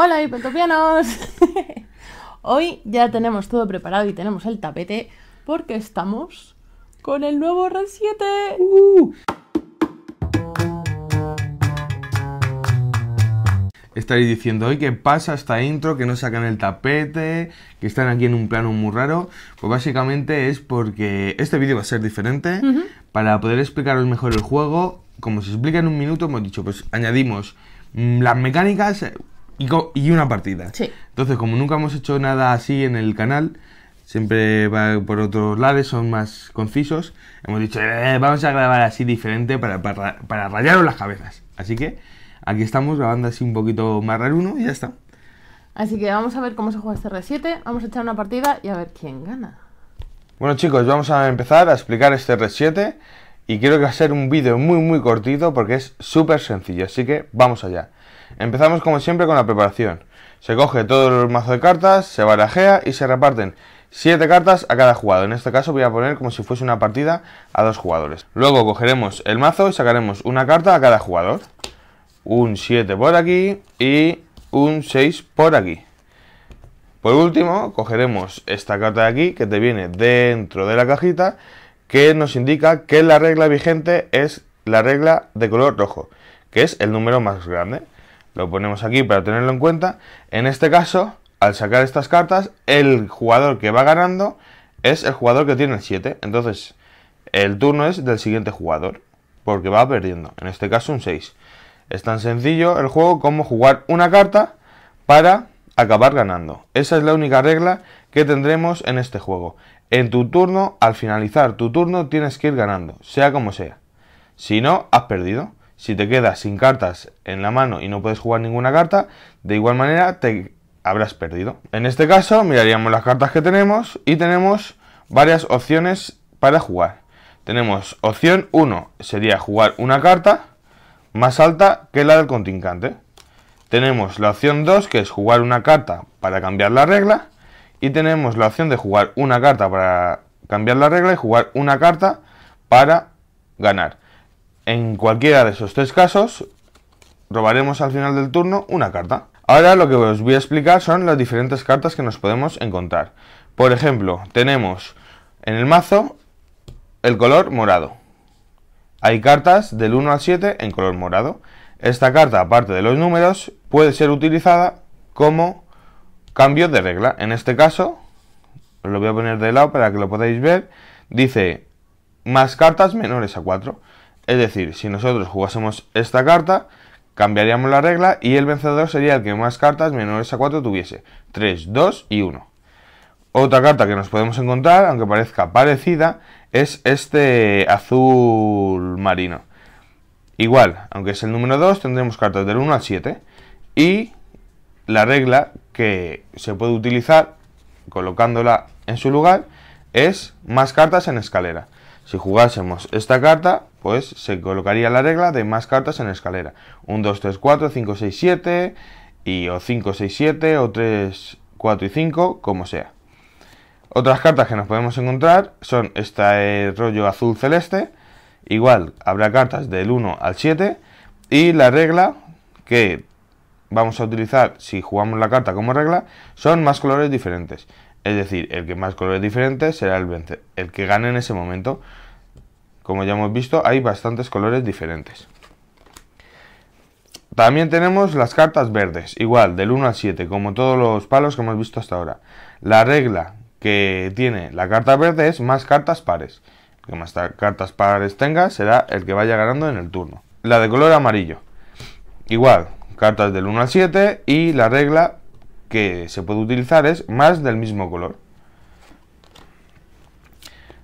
Hola, hipertopianos! Hoy ya tenemos todo preparado y tenemos el tapete porque estamos con el nuevo r 7. Estaréis diciendo, hoy que pasa esta intro, que no sacan el tapete, que están aquí en un plano muy raro. Pues básicamente es porque este vídeo va a ser diferente. Para poder explicaros mejor el juego, como se explica en un minuto, hemos dicho, pues añadimos mm, las mecánicas, y, una partida. Entonces, como nunca hemos hecho nada así en el canal, siempre va por otros lados, son más concisos. Hemos dicho, eh, vamos a grabar así diferente para, para, rayaros las cabezas. Así que aquí estamos grabando así un poquito más raro uno y ya está. Así que vamos a ver cómo se juega este R7, vamos a echar una partida y a ver quién gana. Bueno chicos, vamos a empezar a explicar este R7 y quiero que hacer un vídeo muy muy cortito porque es súper sencillo, así que vamos allá. Empezamos como siempre con la preparación. Se coge todo el mazo de cartas, se barajea y se reparten 7 cartas a cada jugador. En este caso voy a poner como si fuese una partida a dos jugadores. Luego cogeremos el mazo y sacaremos una carta a cada jugador. Un 7 por aquí y un 6 por aquí. Por último, cogeremos esta carta de aquí que te viene dentro de la cajita que nos indica que la regla vigente es la regla de color rojo, que es el número más grande. Lo ponemos aquí para tenerlo en cuenta. En este caso, al sacar estas cartas, el jugador que va ganando es el jugador que tiene el 7. Entonces, el turno es del siguiente jugador, porque va perdiendo. En este caso, un 6. Es tan sencillo el juego como jugar una carta para acabar ganando. Esa es la única regla que tendremos en este juego. En tu turno, al finalizar tu turno, tienes que ir ganando, sea como sea. Si no, has perdido si te quedas sin cartas en la mano y no puedes jugar ninguna carta, de igual manera te habrás perdido. En este caso miraríamos las cartas que tenemos y tenemos varias opciones para jugar. Tenemos opción 1, sería jugar una carta más alta que la del contingente. Tenemos la opción 2, que es jugar una carta para cambiar la regla. Y tenemos la opción de jugar una carta para cambiar la regla y jugar una carta para ganar. En cualquiera de esos tres casos, robaremos al final del turno una carta. Ahora lo que os voy a explicar son las diferentes cartas que nos podemos encontrar. Por ejemplo, tenemos en el mazo el color morado. Hay cartas del 1 al 7 en color morado. Esta carta, aparte de los números, puede ser utilizada como cambio de regla. En este caso, os lo voy a poner de lado para que lo podáis ver, dice más cartas menores a 4. Es decir, si nosotros jugásemos esta carta, cambiaríamos la regla y el vencedor sería el que más cartas menores a 4 tuviese. 3, 2 y 1. Otra carta que nos podemos encontrar, aunque parezca parecida, es este azul marino. Igual, aunque es el número 2, tendremos cartas del 1 al 7. Y la regla que se puede utilizar colocándola en su lugar es más cartas en escalera. Si jugásemos esta carta, pues se colocaría la regla de más cartas en escalera. 1, 2, 3, 4, 5, 6, 7, y o 5, 6, 7, o 3, 4 y 5, como sea. Otras cartas que nos podemos encontrar son este rollo azul celeste. Igual, habrá cartas del 1 al 7. Y la regla que vamos a utilizar si jugamos la carta como regla son más colores diferentes. Es decir, el que más colores diferentes será el, que gane en ese momento. Como ya hemos visto, hay bastantes colores diferentes. También tenemos las cartas verdes, igual, del 1 al 7, como todos los palos que hemos visto hasta ahora. La regla que tiene la carta verde es más cartas pares. El que más cartas pares tenga será el que vaya ganando en el turno. La de color amarillo. Igual, cartas del 1 al 7 y la regla que se puede utilizar es más del mismo color.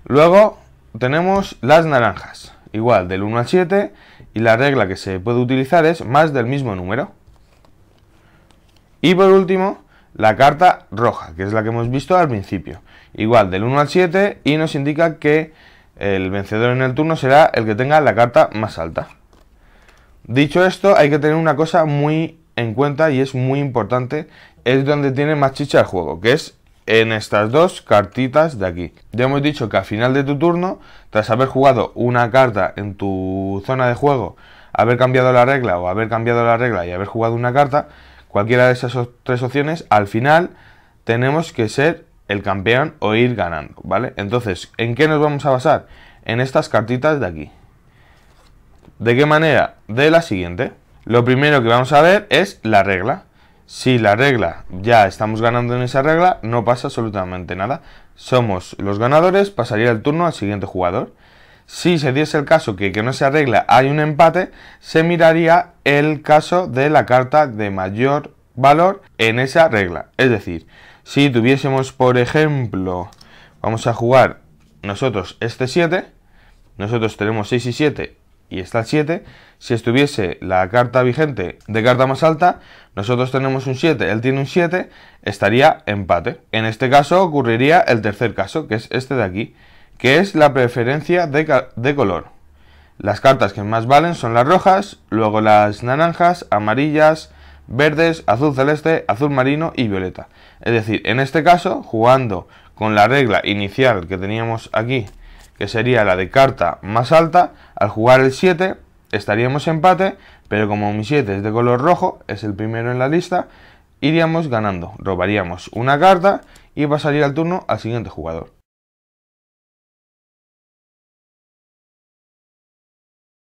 Luego tenemos las naranjas, igual del 1 al 7 y la regla que se puede utilizar es más del mismo número. Y por último, la carta roja, que es la que hemos visto al principio, igual del 1 al 7 y nos indica que el vencedor en el turno será el que tenga la carta más alta. Dicho esto, hay que tener una cosa muy en cuenta y es muy importante, es donde tiene más chicha el juego, que es en estas dos cartitas de aquí. Ya hemos dicho que al final de tu turno, tras haber jugado una carta en tu zona de juego, haber cambiado la regla o haber cambiado la regla y haber jugado una carta, cualquiera de esas tres opciones, al final tenemos que ser el campeón o ir ganando, ¿vale? Entonces, ¿en qué nos vamos a basar? En estas cartitas de aquí. ¿De qué manera? De la siguiente. Lo primero que vamos a ver es la regla. Si la regla ya estamos ganando en esa regla, no pasa absolutamente nada. Somos los ganadores, pasaría el turno al siguiente jugador. Si se diese el caso que, que no se arregla hay un empate, se miraría el caso de la carta de mayor valor en esa regla. Es decir, si tuviésemos, por ejemplo, vamos a jugar nosotros este 7, nosotros tenemos 6 y 7 y está el 7, si estuviese la carta vigente de carta más alta, nosotros tenemos un 7, él tiene un 7, estaría empate. En este caso ocurriría el tercer caso, que es este de aquí, que es la preferencia de, de color. Las cartas que más valen son las rojas, luego las naranjas, amarillas, verdes, azul celeste, azul marino y violeta. Es decir, en este caso, jugando con la regla inicial que teníamos aquí que sería la de carta más alta, al jugar el 7 estaríamos en empate, pero como mi 7 es de color rojo, es el primero en la lista, iríamos ganando, robaríamos una carta y pasaría el turno al siguiente jugador.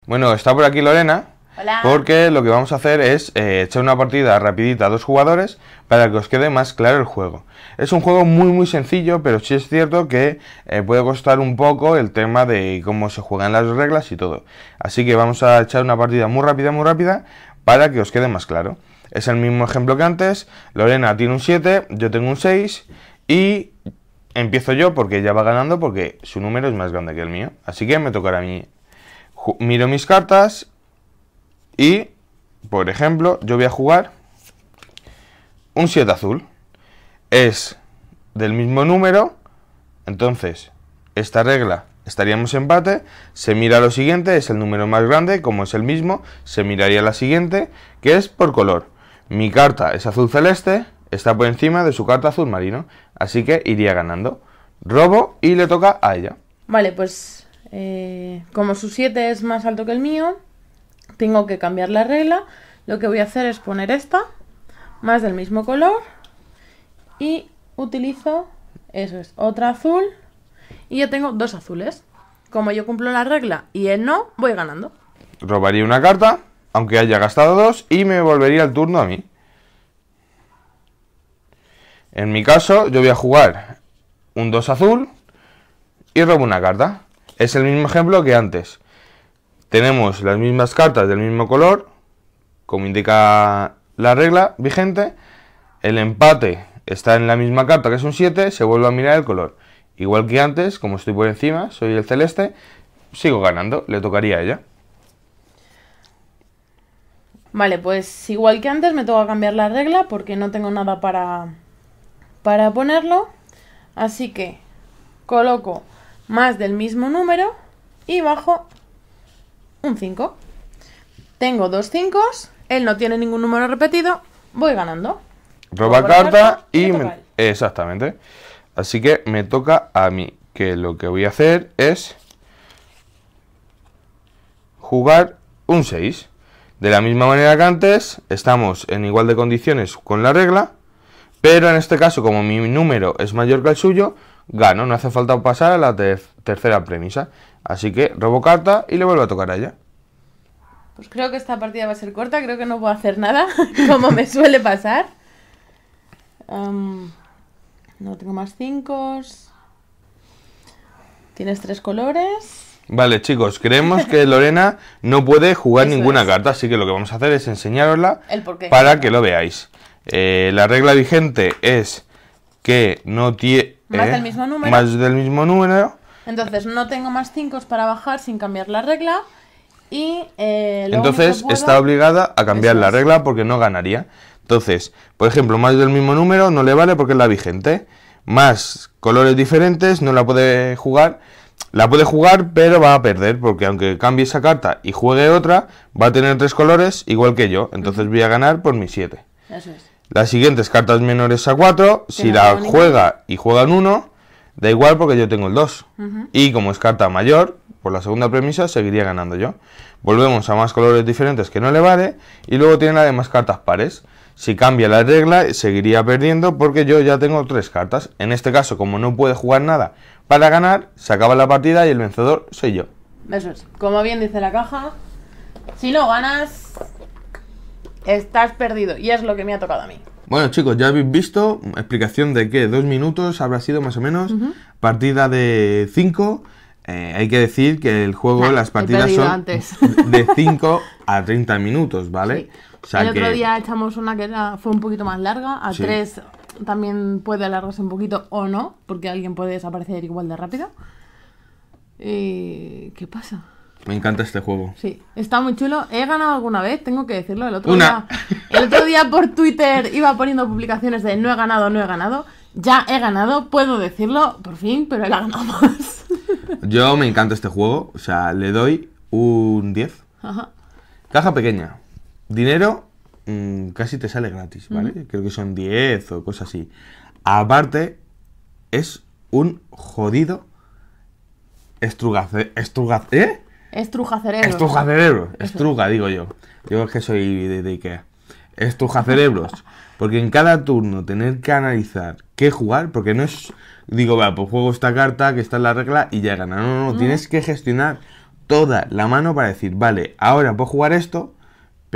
Bueno, está por aquí Lorena, porque lo que vamos a hacer es eh, echar una partida rapidita a dos jugadores para que os quede más claro el juego. Es un juego muy muy sencillo, pero sí es cierto que eh, puede costar un poco el tema de cómo se juegan las reglas y todo. Así que vamos a echar una partida muy rápida, muy rápida, para que os quede más claro. Es el mismo ejemplo que antes, Lorena tiene un 7, yo tengo un 6 y empiezo yo porque ella va ganando porque su número es más grande que el mío. Así que me tocará a mí. Miro mis cartas y, por ejemplo, yo voy a jugar un 7 azul. Es del mismo número, entonces esta regla estaríamos en empate, se mira lo siguiente, es el número más grande, como es el mismo, se miraría la siguiente, que es por color. Mi carta es azul celeste, está por encima de su carta azul marino, así que iría ganando. Robo y le toca a ella. Vale, pues eh, como su 7 es más alto que el mío, tengo que cambiar la regla. Lo que voy a hacer es poner esta, más del mismo color, y utilizo, eso es, otra azul, y ya tengo dos azules. Como yo cumplo la regla y él no, voy ganando. Robaría una carta, aunque haya gastado dos, y me volvería el turno a mí. En mi caso, yo voy a jugar un 2 azul y robo una carta. Es el mismo ejemplo que antes tenemos las mismas cartas del mismo color, como indica la regla vigente, el empate está en la misma carta que es un 7, se vuelve a mirar el color. Igual que antes, como estoy por encima, soy el celeste, sigo ganando, le tocaría a ella. Vale, pues igual que antes me toca cambiar la regla porque no tengo nada para, para ponerlo. Así que coloco más del mismo número y bajo un 5. Tengo dos 5, él no tiene ningún número repetido, voy ganando. Roba carta, y... Exactamente. Así que me toca a mí, que lo que voy a hacer es jugar un 6. De la misma manera que antes, estamos en igual de condiciones con la regla, pero en este caso, como mi número es mayor que el suyo, gano, no hace falta pasar a la tercera premisa. Así que robo carta y le vuelvo a tocar a ella. Pues creo que esta partida va a ser corta, creo que no puedo hacer nada, como me suele pasar. no tengo más 5. Tienes tres colores. Vale, chicos, creemos que Lorena no puede jugar ninguna carta, así que lo que vamos a hacer es enseñarosla para que lo veáis. Eh, la regla vigente es que no tiene... Más ¿eh? del mismo número. Más del mismo número entonces no tengo más 5 para bajar sin cambiar la regla. Y eh, Entonces está obligada a cambiar la regla porque no ganaría. Entonces, por ejemplo, más del mismo número no le vale porque es la vigente. Más colores diferentes no la puede jugar. La puede jugar, pero va a perder, porque aunque cambie esa carta y juegue otra, va a tener tres colores igual que yo. Entonces voy a ganar por mi 7. Las siguientes cartas menores a 4, si la juega y y juegan 1, Da igual porque yo tengo el 2. Y como es carta mayor, por la segunda premisa seguiría ganando yo. Volvemos a más colores diferentes que no le vale. Y luego tiene además cartas pares. Si cambia la regla, seguiría perdiendo porque yo ya tengo tres cartas. En este caso, como no puede jugar nada para ganar, se acaba la partida y el vencedor soy yo. Como bien dice la caja, si no ganas, estás perdido. Y es lo que me ha tocado a mí. Bueno, chicos, ya habéis visto mm, explicación de que dos minutos habrá sido más o menos. Partida de cinco. Eh, hay que decir que el juego, las partidas son de 5 a 30 minutos, ¿vale? el otro día echamos una que fue un poquito más larga, a 3 también puede alargarse un poquito o no, porque alguien puede desaparecer igual de rápido. ¿Y eh, qué pasa? Me encanta este juego. Sí, está muy chulo. He ganado alguna vez, tengo que decirlo. El otro, Día, el otro día por Twitter iba poniendo publicaciones de no he ganado, no he ganado. Ya he ganado, puedo decirlo, por fin, pero he ganado Yo me encanta este juego, o sea, le doy un 10. Caja pequeña. Dinero mm, casi te sale gratis, ¿vale? Creo que son 10 o cosas así. Aparte, es un jodido estrugace... ¿Eh? Estruja cerebros. Estruja cerebros. Estruja, digo yo. Yo es que soy de, Ikea. Estruja cerebros. Porque en cada turno tener que analizar qué jugar, porque no es, digo, va, pues juego esta carta, que está en la regla y ya gana. No, no, no. Tienes que gestionar toda la mano para decir, vale, ahora puedo jugar esto,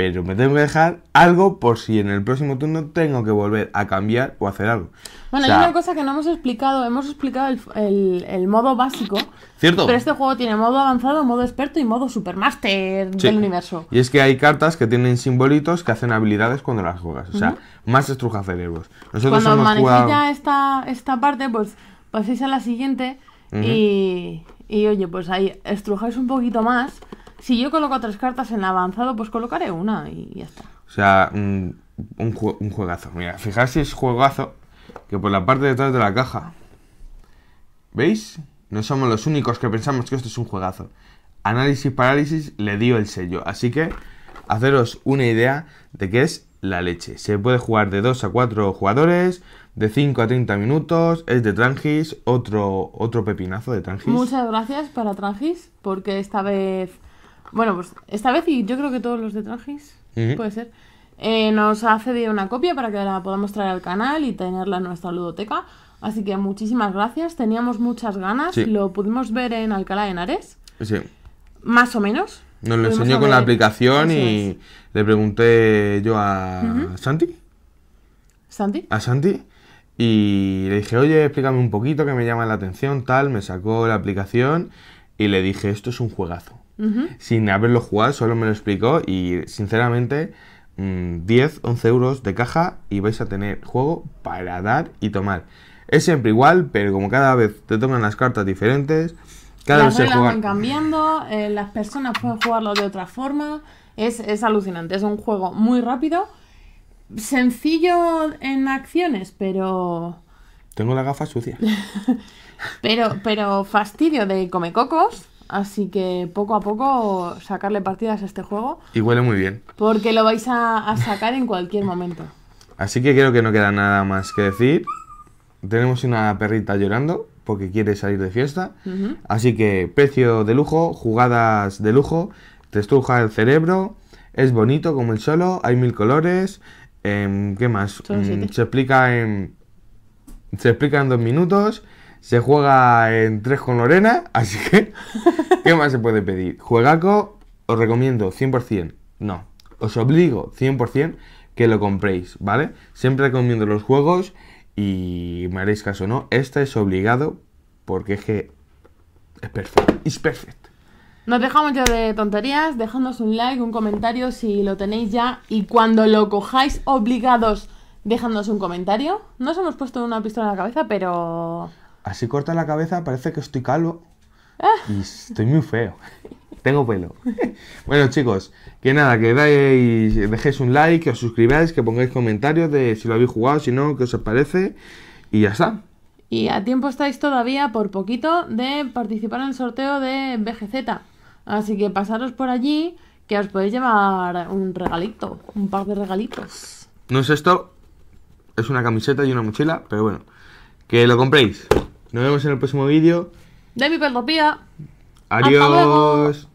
pero me tengo que dejar algo por si en el próximo turno tengo que volver a cambiar o hacer algo. Bueno, hay una cosa que no hemos explicado, hemos explicado el, modo básico. Cierto. Pero este juego tiene modo avanzado, modo experto y modo supermaster del universo. Y es que hay cartas que tienen simbolitos que hacen habilidades cuando las juegas. O sea, más estruja cerebros. Nosotros cuando manejéis ya esta, esta parte, pues paséis a la siguiente y, y oye, pues ahí estrujáis un poquito más si yo coloco tres cartas en avanzado, pues colocaré una y ya está. O sea, un, un, juegazo. Mira, fijaros si es juegazo que por la parte de atrás de la caja. ¿Veis? No somos los únicos que pensamos que esto es un juegazo. Análisis Parálisis le dio el sello. Así que haceros una idea de qué es la leche. Se puede jugar de 2 a 4 jugadores, de 5 a 30 minutos, es de Trangis, otro, otro pepinazo de Trangis. Muchas gracias para Trangis, porque esta vez bueno, pues esta vez y yo creo que todos los de trajes, puede ser, eh, nos ha cedido una copia para que la podamos traer al canal y tenerla en nuestra ludoteca. Así que muchísimas gracias, teníamos muchas ganas, lo pudimos ver en Alcalá de Henares. Sí. Más o menos. Nos lo enseñó con la aplicación y le pregunté yo a Santi. ¿Santi? A Santi. Y le dije, oye, explícame un poquito que me llama la atención, tal. Me sacó la aplicación y le dije, esto es un juegazo sin haberlo jugado, solo me lo explicó y sinceramente 10, mm, 11 euros de caja y vais a tener juego para dar y tomar. Es siempre igual, pero como cada vez te toman las cartas diferentes, cada vez se van cambiando, eh, las personas pueden jugarlo de otra forma, es, alucinante, es un juego muy rápido, sencillo en acciones, pero... Tengo la gafa sucia. pero, pero fastidio de come cocos Así que poco a poco sacarle partidas a este juego. Y huele muy bien. Porque lo vais a, sacar en cualquier momento. Así que creo que no queda nada más que decir. Tenemos una perrita llorando porque quiere salir de fiesta. Así que precio de lujo, jugadas de lujo, te estruja el cerebro, es bonito como el solo, hay mil colores. Em, ¿Qué más? Mm, se explica en. Se explica en dos minutos se juega en tres con Lorena, así que, ¿qué más se puede pedir? Juegaco, os recomiendo 100%, no, os obligo 100% que lo compréis, ¿vale? Siempre recomiendo los juegos y me haréis caso, ¿no? Este es obligado porque es que es perfecto, es perfecto. Nos dejamos ya de tonterías, dejadnos un like, un comentario si lo tenéis ya y cuando lo cojáis obligados, dejadnos un comentario. Nos hemos puesto una pistola en la cabeza, pero así corta la cabeza, parece que estoy calvo. Ah. Y estoy muy feo. Tengo pelo. bueno, chicos, que nada, que dejéis un like, que os suscribáis, que pongáis comentarios de si lo habéis jugado, si no, qué os parece. Y ya está. Y a tiempo estáis todavía, por poquito, de participar en el sorteo de BGZ. Así que pasaros por allí, que os podéis llevar un regalito, un par de regalitos. No es esto, es una camiseta y una mochila, pero bueno, que lo compréis. Nos vemos en el próximo vídeo. De mi Pía! Adiós.